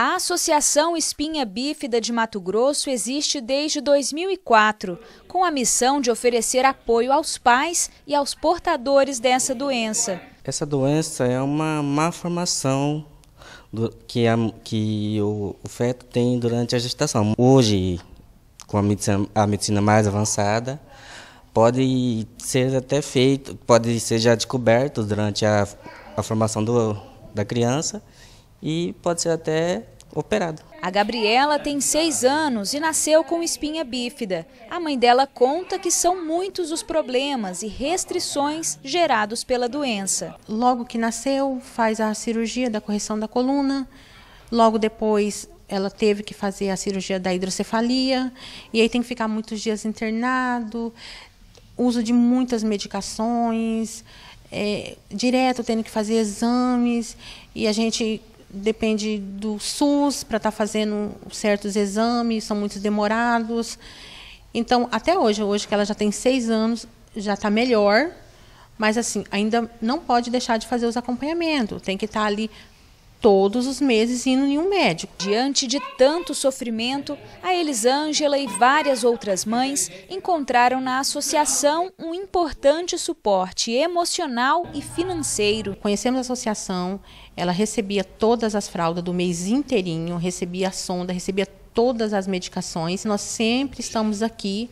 A Associação Espinha Bífida de Mato Grosso existe desde 2004, com a missão de oferecer apoio aos pais e aos portadores dessa doença. Essa doença é uma malformação do, que, a, que o, o, feto tem durante a gestação. Hoje, com a medicina, a medicina mais avançada, pode ser até feito, pode ser já descoberto durante a, a formação do, da criança e pode ser até operado. A Gabriela tem seis anos e nasceu com espinha bífida. A mãe dela conta que são muitos os problemas e restrições gerados pela doença. Logo que nasceu, faz a cirurgia da correção da coluna. Logo depois, ela teve que fazer a cirurgia da hidrocefalia. E aí tem que ficar muitos dias internado, uso de muitas medicações. É, direto tendo que fazer exames e a gente depende do SUS para estar tá fazendo certos exames, são muito demorados. Então, até hoje, hoje que ela já tem seis anos, já está melhor, mas assim, ainda não pode deixar de fazer os acompanhamentos. Tem que estar tá ali todos os meses indo em um médico. Diante de tanto sofrimento, a Elisângela e várias outras mães encontraram na associação um importante suporte emocional e financeiro. Conhecemos a associação, ela recebia todas as fraldas do mês inteirinho, recebia a sonda, recebia todas as medicações. Nós sempre estamos aqui,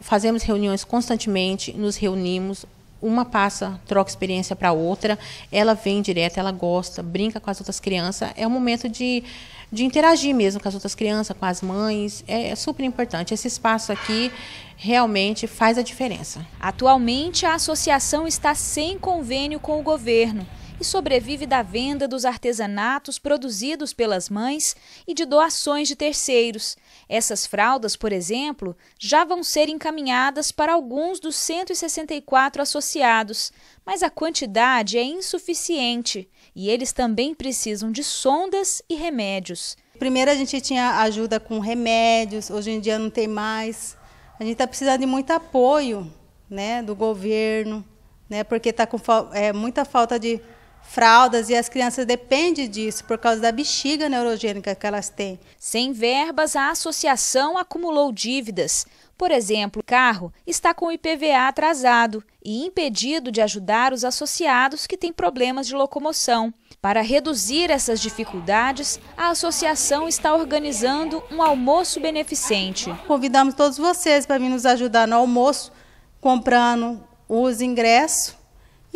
fazemos reuniões constantemente, nos reunimos, uma passa, troca experiência para outra, ela vem direto, ela gosta, brinca com as outras crianças, é um momento de, de interagir mesmo com as outras crianças, com as mães, é, é super importante. Esse espaço aqui realmente faz a diferença. Atualmente, a associação está sem convênio com o governo e sobrevive da venda dos artesanatos produzidos pelas mães e de doações de terceiros. Essas fraldas, por exemplo, já vão ser encaminhadas para alguns dos 164 associados, mas a quantidade é insuficiente e eles também precisam de sondas e remédios. Primeiro a gente tinha ajuda com remédios, hoje em dia não tem mais. A gente está precisando de muito apoio né, do governo, né, porque está com é, muita falta de fraldas e as crianças dependem disso por causa da bexiga neurogênica que elas têm. Sem verbas, a associação acumulou dívidas. Por exemplo, o carro está com o IPVA atrasado e impedido de ajudar os associados que têm problemas de locomoção. Para reduzir essas dificuldades, a associação está organizando um almoço beneficente. Convidamos todos vocês para vir nos ajudar no almoço, comprando os ingressos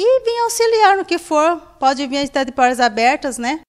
e vim auxiliar no que for. Pode vir estar de portas abertas, né?